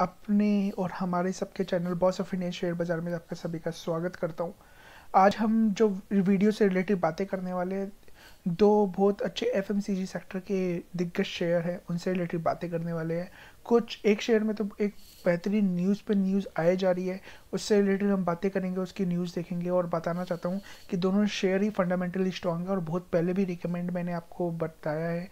अपने और हमारे सबके channel boss of India share बाज़ार में आपका सभी का स्वागत करता हूँ आज हम जो वीडियो से रिलेटेड बातें करने वाले हैं दो बहुत अच्छे एफ सेक्टर के दिग्गज शेयर हैं उनसे रिलेटेड बातें करने वाले हैं कुछ एक शहर में तो एक बेहतरीन न्यूज़ पे न्यूज़ आए जा रही है उससे रिलेटेड हम बातें करेंगे उसकी न्यूज़ देखेंगे और बताना चाहता हूँ कि दोनों शेयर ही फंडामेंटली स्ट्रॉन्ग है और बहुत पहले भी रिकमेंड मैंने आपको बताया है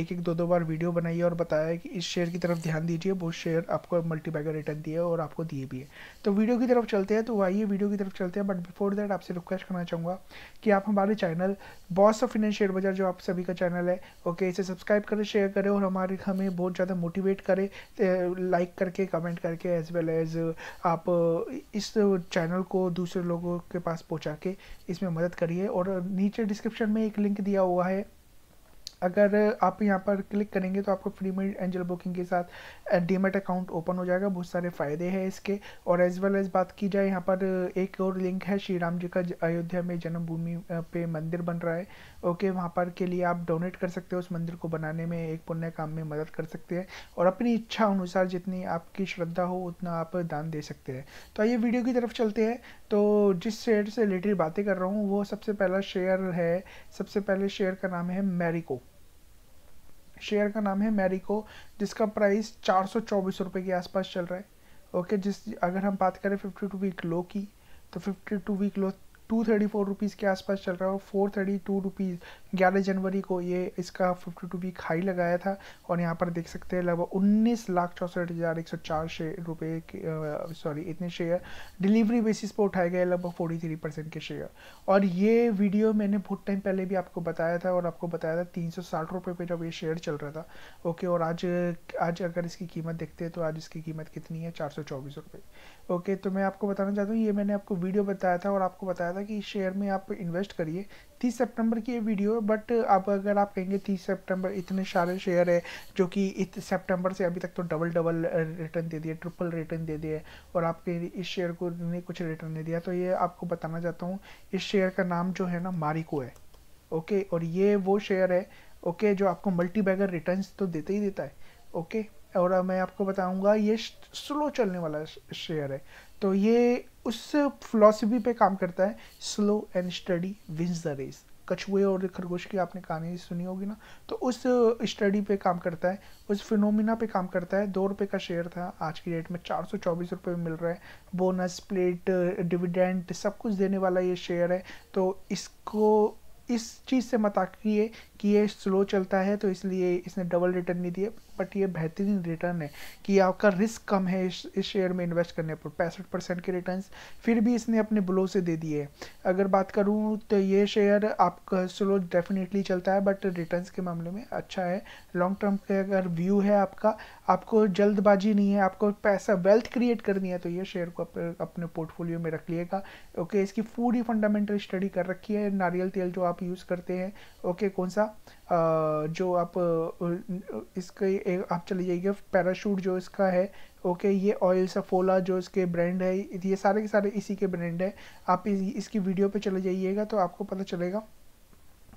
एक एक दो दो बार वीडियो बनाई है और बताया है कि इस शेयर की तरफ ध्यान दीजिए वो शेयर आपको मल्टीपैगर रिटर्न दिए और आपको दिए भी है तो वीडियो की तरफ चलते हैं तो आइए वीडियो की तरफ चलते हैं बट बिफोर दैट आपसे रिक्वेस्ट करना चाहूँगा कि आप हमारे channel boss of Indian share बाजार जो आप सभी का चैनल है ओके इसे सब्सक्राइब करें शेयर करें और हमारे हमें बहुत ज़्यादा मोटिवेट करें लाइक करके कमेंट करके एज वेल एज आप इस चैनल को दूसरे लोगों के पास पहुंचा के इसमें मदद करिए और नीचे डिस्क्रिप्शन में एक लिंक दिया हुआ है अगर आप यहाँ पर क्लिक करेंगे तो आपको फ्री में एंजल बुकिंग के साथ डीमेट अकाउंट ओपन हो जाएगा बहुत सारे फ़ायदे हैं इसके और एज वेल एज बात की जाए यहाँ पर एक और लिंक है श्री राम जी का अयोध्या में जन्मभूमि पे मंदिर बन रहा है ओके वहाँ पर के लिए आप डोनेट कर सकते हो उस मंदिर को बनाने में एक पुण्य काम में मदद कर सकते हैं और अपनी इच्छा अनुसार जितनी आपकी श्रद्धा हो उतना आप दान दे सकते हैं तो आइए वीडियो की तरफ चलते हैं तो जिस शेयर से रिलेटेड बातें कर रहा हूँ वो सबसे पहला शेयर है सबसे पहले शेयर का नाम है मैरिको शेयर का नाम है मैरिको जिसका प्राइस चार सौ चौबीस रुपये के आसपास चल रहा है ओके जिस अगर हम बात करें फिफ्टी टू वीक लो की तो fifty two week low two thirty four rupees के आसपास चल रहा है और फोर थर्टी टू रुपीज़ ग्यारह जनवरी को ये इसका फिफ्टी टू वीक हाई लगाया था और यहाँ पर देख सकते हैं लगभग उन्नीस लाख चौंसठ हज़ार एक सौ चार शेयर रुपये सॉरी इतने शेयर डिलीवरी बेसिस पर उठाए गए लगभग फोर्टी थ्री परसेंट के शेयर और ये वीडियो मैंने बहुत टाइम पहले भी आपको बताया था और आपको बताया था तीन सौ साठ रुपये पर जब ये शेयर चल रहा था ओके और आज आज अगर इसकी कीमत देखते हैं तो आज इसकी कीमत कितनी है चार सौ चौबीस रुपये ओके तो मैं आपको बताना चाहता हूँ ये मैंने आपको वीडियो बताया था और आपको बताया था था कि शेयर में आप इन्वेस्ट करिए तीस सितंबर की ये वीडियो है बट आप अगर आप कहेंगे तीस सितंबर इतने सारे शेयर है जो कि इस सितंबर से अभी तक तो डबल डबल रिटर्न दे दिए ट्रिपल रिटर्न दे दिए और आपके इस शेयर को ने कुछ रिटर्न दे दिया तो ये आपको बताना चाहता हूँ इस शेयर का नाम जो है ना मारिको है ओके और ये वो शेयर है ओके जो आपको मल्टी बैगर रिटर्न तो देता ही देता है ओके और मैं आपको बताऊंगा ये स्लो चलने वाला शेयर है तो ये उस फिलोसफी पे काम करता है slow and steady wins the race कछुए और खरगोश की आपने कहानी सुनी होगी ना तो उस स्टडी पे काम करता है उस फिनोमिना पे काम करता है दो रुपये का शेयर था आज की डेट में चार सौ चौबीस रुपये में मिल रहा है बोनस प्लेट डिविडेंड सब कुछ देने वाला ये शेयर है तो इसको इस चीज़ से मत आकी कि ये स्लो चलता है तो इसलिए इसने डबल रिटर्न नहीं दिए बट ये बेहतरीन रिटर्न है कि आपका रिस्क कम है इस, इस शेयर में इन्वेस्ट करने पर पैंसठ परसेंट के रिटर्न फिर भी इसने अपने ब्लो से दे दिए अगर बात करूँ तो ये शेयर आपका स्लो डेफिनेटली चलता है बट रिटर्न के मामले में अच्छा है लॉन्ग टर्म के अगर व्यू है आपका आपको जल्दबाजी नहीं है आपको पैसा वेल्थ क्रिएट करनी है तो ये शेयर को अपने पोर्टफोलियो में रख लिएगा ओके इसकी पूरी फंडामेंटल स्टडी कर रखी है नारियल तेल जो आप यूज़ करते हैं ओके कौन सा जो आप इसके एक आप चले जाइए पैराशूट जो इसका है ओके ये ऑयल सफोला जो इसके ब्रांड है ये सारे के सारे इसी के ब्रांड है आप इस, इसकी वीडियो पे चले जाइएगा तो आपको पता चलेगा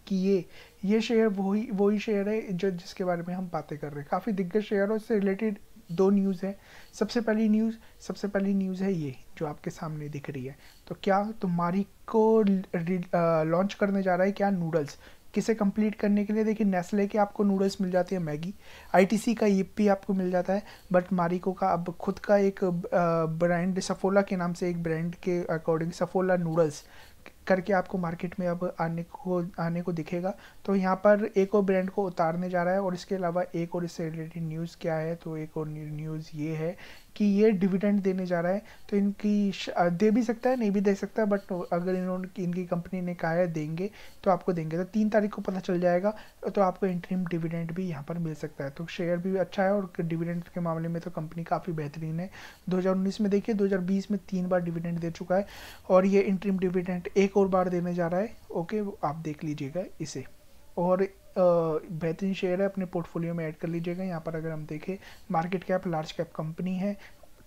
कि ये ये शेयर वही वही शेयर है जो जिसके बारे में हम बातें कर रहे हैं काफ़ी दिग्गज शेयर और इससे रिलेटेड दो न्यूज़ है सबसे पहली न्यूज़ सबसे पहली न्यूज़ है ये जो आपके सामने दिख रही है तो क्या तुम्हारी को लॉन्च करने जा रहा है क्या नूडल्स किसे कंप्लीट करने के लिए देखिए नेस्ले के आपको नूडल्स मिल जाती है मैगी आईटीसी का पी आपको मिल जाता है बट मारिको का अब खुद का एक ब्रांड सफोला के नाम से एक ब्रांड के अकॉर्डिंग सफोला नूडल्स करके आपको मार्केट में अब आने को आने को दिखेगा तो यहाँ पर एक और ब्रांड को उतारने जा रहा है और इसके अलावा एक और इससे रिलेटेड न्यूज़ क्या है तो एक और न्यूज़ ये है कि ये डिविडेंड देने जा रहा है तो इनकी दे भी सकता है नहीं भी दे सकता बट अगर इन्होंने इनकी कंपनी ने कहा है देंगे तो आपको देंगे तो तीन तारीख को पता चल जाएगा तो आपको इंटरिम डिविडेंड भी यहाँ पर मिल सकता है तो शेयर भी अच्छा है और डिविडेंड के मामले में तो कंपनी काफ़ी बेहतरीन है दो में देखिए दो में तीन बार डिविडेंड दे चुका है और ये इंटरिम डिविडेंड एक और बार देने जा रहा है ओके आप देख लीजिएगा इसे और बेहतरीन शेयर है अपने पोर्टफोलियो में ऐड कर लीजिएगा यहाँ पर अगर हम देखें market cap large cap company है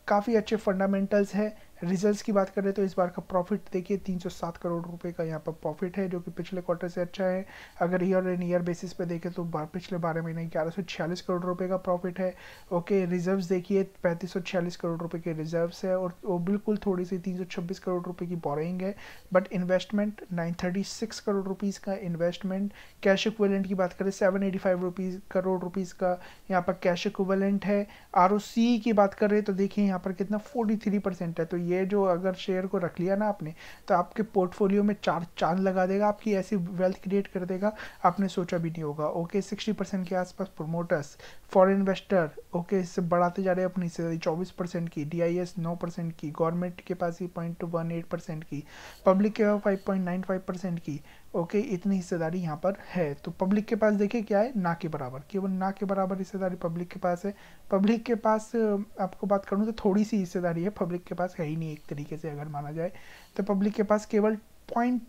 काफ़ी अच्छे फंडामेंटल्स है रिजल्ट्स की बात करें तो इस बार का प्रॉफिट देखिए 307 करोड़ रुपए का यहाँ पर प्रॉफिट है जो कि पिछले क्वार्टर से अच्छा है अगर ईयर एंड ईयर बेसिस पे देखें तो पिछले बारह महीने ग्यारह सौ छियालीस करोड़ रुपए का प्रॉफिट है ओके रिजर्व्स देखिए पैंतीस सौ छियालीस करोड़ रुपए के रिजर्व्स है और वो बिल्कुल थोड़ी सी तीन सौ छब्बीस करोड़ रुपये की बोरिंग है but investment nine thirty six crore rupees का इन्वेस्टमेंट कैश इक्वलेंट की बात करें seven eighty five rupees crore rupees का यहाँ पर कैश इक्वलेंट है आर e की बात करें तो देखिए यहाँ पर कितना फोर्टी थ्री परसेंट है तो ये जो अगर शेयर को रख लिया ना आपने तो आपके पोर्टफोलियो में चार चांद लगा देगा आपकी ऐसी वेल्थ क्रिएट कर देगा आपने सोचा भी नहीं होगा ओके सिक्सटी परसेंट के आसपास प्रोमोटर्स फॉरन इन्वेस्टर ओके इससे बढ़ाते जा रहे हैं अपनी हिस्सेदारी चौबीस परसेंट की डी आई एस नौ परसेंट की गवर्नमेंट के पास ही पॉइंट वन एट परसेंट की पब्लिक के पास five point nine five percent की ओके इतनी हिस्सेदारी यहाँ पर है तो पब्लिक के पास देखिए क्या है ना के बराबर केवल ना के बराबर हिस्सेदारी पब्लिक के पास है पब्लिक के पास आपको बात करूँ तो थोड़ी सी हिस्सेदारी है पब्लिक के पास है ही नहीं एक तरीके से अगर माना जाए तो पब्लिक के पास केवल पॉइंट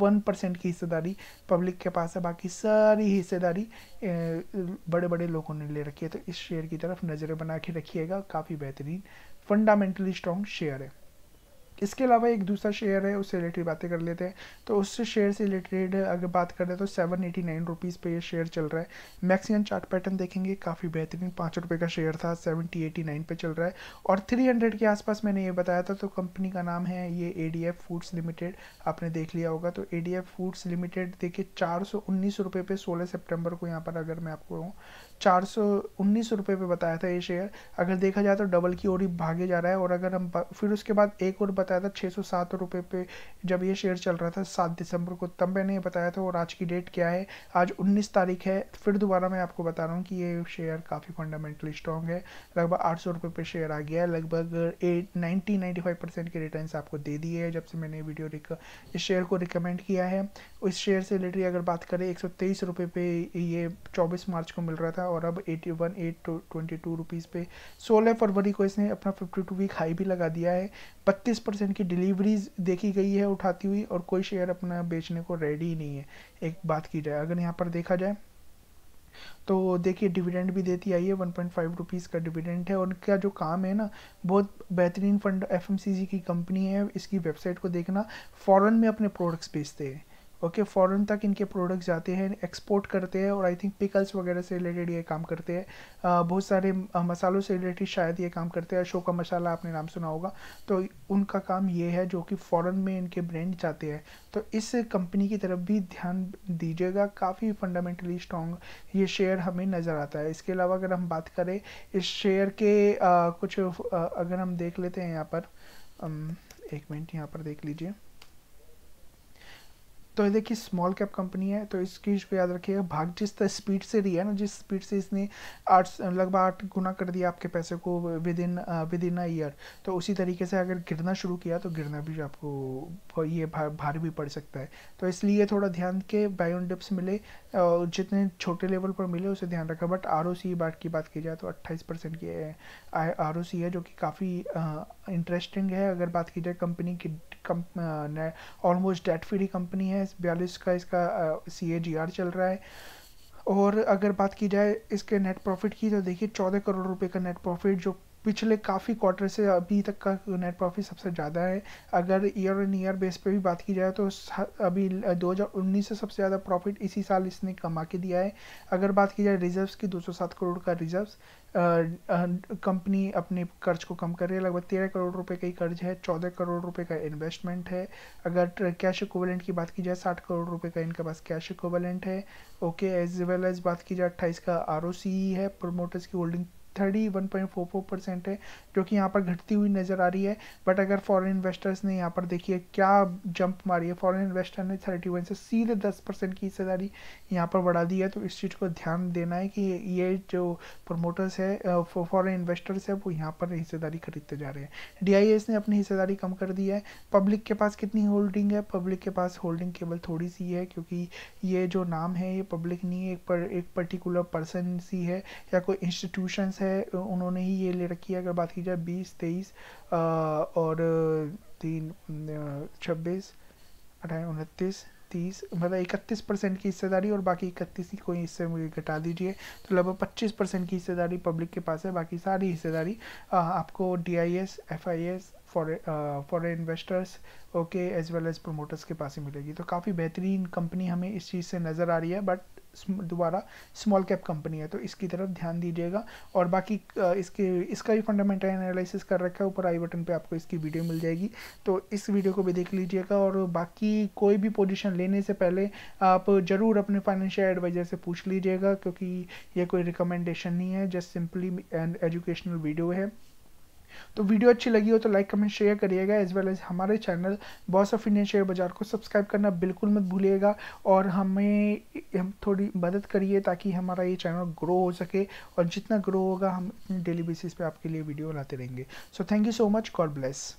वन परसेंट की हिस्सेदारी पब्लिक के पास है बाकी सारी हिस्सेदारी बड़े बड़े लोगों ने ले रखी है तो इस शेयर की तरफ नज़रें बना के रखिएगा काफ़ी बेहतरीन फंडामेंटली स्ट्रॉन्ग शेयर है इसके अलावा एक दूसरा शेयर है उससे रिलेटेड बातें कर लेते हैं तो उस शेयर से रिलेटेड अगर बात करें तो सेवन एटी नाइन रुपीज़ पर यह शेयर चल रहा है मैक्सिमम चार्ट पैटर्न देखेंगे काफ़ी बेहतरीन पाँच रुपये का शेयर था सेवेंटी एटी नाइन पर चल रहा है और थ्री हंड्रेड के आसपास मैंने ये बताया था तो कंपनी का नाम है ये A D F foods limited आपने देख लिया होगा तो A D F foods limited देखिए चार सौ उन्नीस रुपये पर सोलह सेप्टेम्बर को यहाँ पर अगर मैं आपको चार सौ उन्नीस रुपये पे बताया था ये शेयर अगर देखा जाए तो डबल की ओर ही भागे जा रहा है और अगर हम फिर उसके बाद एक और बताया था छः सौ सात रुपये पे जब ये शेयर चल रहा था सात दिसंबर को तब मैंने ये बताया था और आज की डेट क्या है आज उन्नीस तारीख है फिर दोबारा मैं आपको बता रहा हूँ कि ये शेयर काफ़ी फंडामेंटली स्ट्रॉन्ग है लगभग आठ सौ रुपये पे शेयर आ गया है लगभग eight ninety ninety five percent के रिटर्न आपको दे दिए है जब से मैंने वीडियो इस शेयर को रिकमेंड किया है इस शेयर से रिलेटेड अगर बात करें एक सौ तेईस रुपये पे ये चौबीस मार्च को मिल रहा था और अब eighty one eight twenty two rupees पे सोलह फरवरी को इसने अपना फिफ्टी टू वीक हाई भी लगा दिया है बत्तीस परसेंट की डिलीवरीज देखी गई है उठाती हुई और कोई शेयर अपना बेचने को रेडी ही नहीं है एक बात की जाए अगर यहाँ पर देखा जाए तो देखिए डिविडेंड भी देती आई है वन पॉइंट फाइव रुपीज़ का डिविडेंड है और उनका जो काम है ना बहुत बेहतरीन फंड एफ की कंपनी है इसकी वेबसाइट को देखना फॉरेन में अपने प्रोडक्ट्स बेचते हैं ओके okay, फ़ॉरन तक इनके प्रोडक्ट्स जाते हैं एक्सपोर्ट करते हैं और आई थिंक पिकल्स वगैरह से रिलेटेड ये काम करते हैं बहुत सारे मसालों से रिलेटेड शायद ये काम करते हैं अशोका मसाला आपने नाम सुना होगा तो उनका काम ये है जो कि फ़ॉरन में इनके ब्रांड जाते हैं तो इस कंपनी की तरफ भी ध्यान दीजिएगा काफ़ी फंडामेंटली स्ट्रॉन्ग ये शेयर हमें नज़र आता है इसके अलावा अगर हम बात करें इस शेयर के आ, कुछ आ, अगर हम देख लेते हैं यहाँ पर एक मिनट यहाँ पर देख लीजिए तो ये देखिए स्मॉल कैप कंपनी है तो इस चीज़ को याद रखिएगा भाग जिस स्पीड से रही है ना जिस स्पीड से इसने आठ लगभग आठ गुना कर दिया आपके पैसे को within within a year तो उसी तरीके से अगर गिरना शुरू किया तो गिरना भी आपको ये भारी भी पड़ सकता है तो इसलिए थोड़ा ध्यान के बायोन डिप्स मिले जितने छोटे लेवल पर मिले उसे ध्यान रखा बट आर ओ सी बात की बात की जाए तो अट्ठाईस परसेंट की आर ओ सी है जो कि काफ़ी इंटरेस्टिंग है अगर बात की जाए कंपनी की कम ऑलमोस्ट डेट फ्री कंपनी है बयालीस का इसका सी ए जी आर चल रहा है और अगर बात की जाए इसके नेट प्रॉफिट की तो देखिए चौदह करोड़ रुपए का नेट प्रॉफिट जो पिछले काफ़ी क्वार्टर से अभी तक का नेट प्रॉफिट सबसे ज़्यादा है अगर ईयर एंड ईयर बेस पे भी बात की जाए तो अभी 2019 से सबसे ज़्यादा प्रॉफिट इसी साल इसने कमा के दिया है अगर बात की जाए रिजर्व्स की 207 करोड़ का रिजर्व्स कंपनी अपने कर्ज को कम कर रही है लगभग तेरह करोड़ रुपए का ही कर्ज है चौदह करोड़ रुपए का इन्वेस्टमेंट है अगर कैश इक्वलेंट की बात की जाए साठ करोड़ रुपए का इनके पास कैश इक्वलेंट है ओके एज वेल एज बात की जाए अट्ठाईस का आर e है प्रोमोटर्स की holding thirty one point four four percent है जो कि यहाँ पर घटती हुई नज़र आ रही है बट अगर फॉरेन इन्वेस्टर्स ने यहाँ पर देखिए क्या जंप मारी है फॉरेन इन्वेस्टर ने थर्टी वन से सीधे दस परसेंट की हिस्सेदारी यहाँ पर बढ़ा दी है तो इस चीज़ को ध्यान देना है कि ये जो प्रमोटर्स है फॉरन इन्वेस्टर्स है वो यहाँ पर हिस्सेदारी खरीदते जा रहे हैं डी ने अपनी हिस्सेदारी कम कर दी है पब्लिक के पास कितनी होल्डिंग है पब्लिक के पास होल्डिंग केवल थोड़ी सी है क्योंकि ये जो नाम है ये पब्लिक नहीं है एक पर एक पर्टिकुलर पर्सन सी है या कोई इंस्टीट्यूशंस है है उन्होंने ही ये ले रखी है अगर बात की जाए बीस तेईस और तीन छब्बीस अठाई उनतीस तीस मतलब इकतीस परसेंट की हिस्सेदारी और बाकी इकतीस की कोई हिस्से मुझे घटा दीजिए तो लगभग पच्चीस परसेंट की हिस्सेदारी पब्लिक के पास है बाकी सारी हिस्सेदारी आपको D I S F I S foreign investors okay as well as promoters के पास ही मिलेगी तो काफ़ी बेहतरीन कंपनी हमें इस चीज़ से नज़र आ रही है बट दोबारा स्मॉल कैप कंपनी है तो इसकी तरफ ध्यान दीजिएगा और बाकी इसके इसका भी फंडामेंटल एनालिसिस कर रखा है ऊपर आई बटन पे आपको इसकी वीडियो मिल जाएगी तो इस वीडियो को भी देख लीजिएगा और बाकी कोई भी पोजिशन लेने से पहले आप ज़रूर अपने फाइनेंशियल एडवाइज़र से पूछ लीजिएगा क्योंकि यह कोई रिकमेंडेशन नहीं है just simply and educational video है तो वीडियो अच्छी लगी हो तो लाइक कमेंट शेयर करिएगा एज वेल एज हमारे channel boss of Indian share बाजार को सब्सक्राइब करना बिल्कुल मत भूलिएगा और हमें हम थोड़ी मदद करिए ताकि हमारा ये चैनल ग्रो हो सके और जितना ग्रो होगा हम डेली बेसिस पे आपके लिए वीडियो लाते रहेंगे so thank you so much God bless